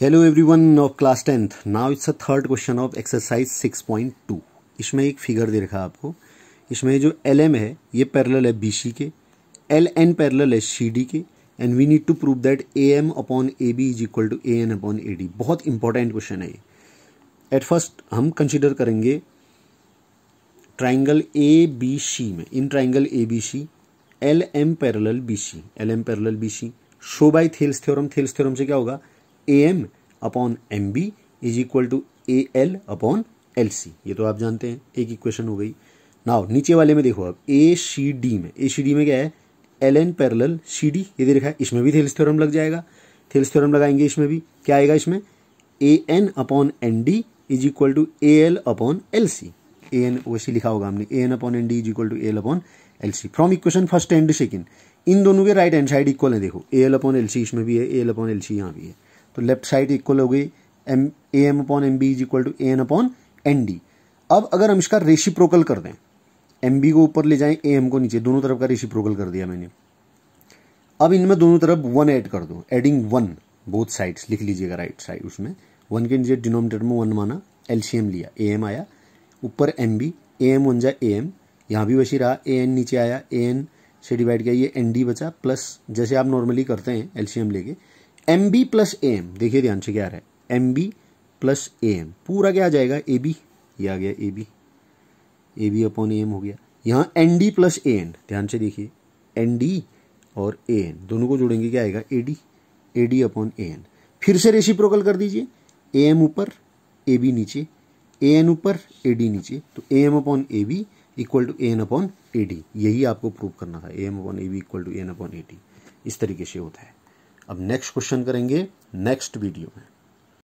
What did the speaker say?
hello everyone of class tenth now it's a third question of exercise six point two इसमें एक figure दे रखा है आपको इसमें जो एल एम है ये पैरेलल है बी सी के एल एन पैरेलल है सी डी के and we need to prove that A M upon A B is equal to A N upon A D बहुत इंपॉर्टेंट क्वेश्चन है ये at first हम consider करेंगे triangle A B C में in triangle A B C L M parallel B C L M parallel B C show by Thales theorem Thales theorem से क्या होगा A M upon M B is equal to A L upon L C ये तो आप जानते हैं एक equation हो गई नाउ नीचे वाले में देखो आप ए सी डी में ए सी डी में क्या है L N parallel C D ये देखा है इसमें भी थेल्स थ्योरम लग जाएगा थेल्स थ्योरम लगाएंगे इसमें भी क्या आएगा इसमें A N upon N D is equal to A L upon L C A N वैसे लिखा होगा हमने A N upon N D is equal to A L upon L C from equation first and second इन दोनों के right hand side equal है देखो A L upon L C इसमें भी है A L upon L C यहाँ भी है तो लेफ्ट साइड इक्वल हो गई M A M upon M B is equal to A N upon N D अब अगर हम इसका रेशी प्रोकल कर दें एम बी को ऊपर ले जाएं ए एम को नीचे दोनों तरफ का रेशी प्रोकल कर दिया मैंने अब इनमें दोनों तरफ वन ऐड कर दो एडिंग वन बोथ साइड्स लिख लीजिएगा राइट साइड उसमें वन के नीचे डिनोमिनेटर में वन माना एलसीएम लिया ए एम आया ऊपर M B A M one जा ए एम यहाँ भी वैसे रहा ए एन नीचे आया ए एन से डिवाइड किया ये एन डी बचा प्लस जैसे आप नॉर्मली करते हैं एलसीएम लेके M B plus A M देखिए ध्यान से क्या आ रहा है M B plus A M पूरा क्या आ जाएगा ए बी ये आ गया A B A B upon A M हो गया यहाँ N D plus A N ध्यान से देखिए एन डी और ए एन दोनों को जोड़ेंगे क्या आएगा A D A D upon A N फिर से प्रोकल कर दीजिए ए एम ऊपर ए बी नीचे ए एन ऊपर ए डी नीचे तो A M upon A B equal to A N upon A D यही आपको प्रूव करना था A M upon A B equal to A N upon A D इस तरीके से होता है अब नेक्स्ट क्वेश्चन करेंगे नेक्स्ट वीडियो में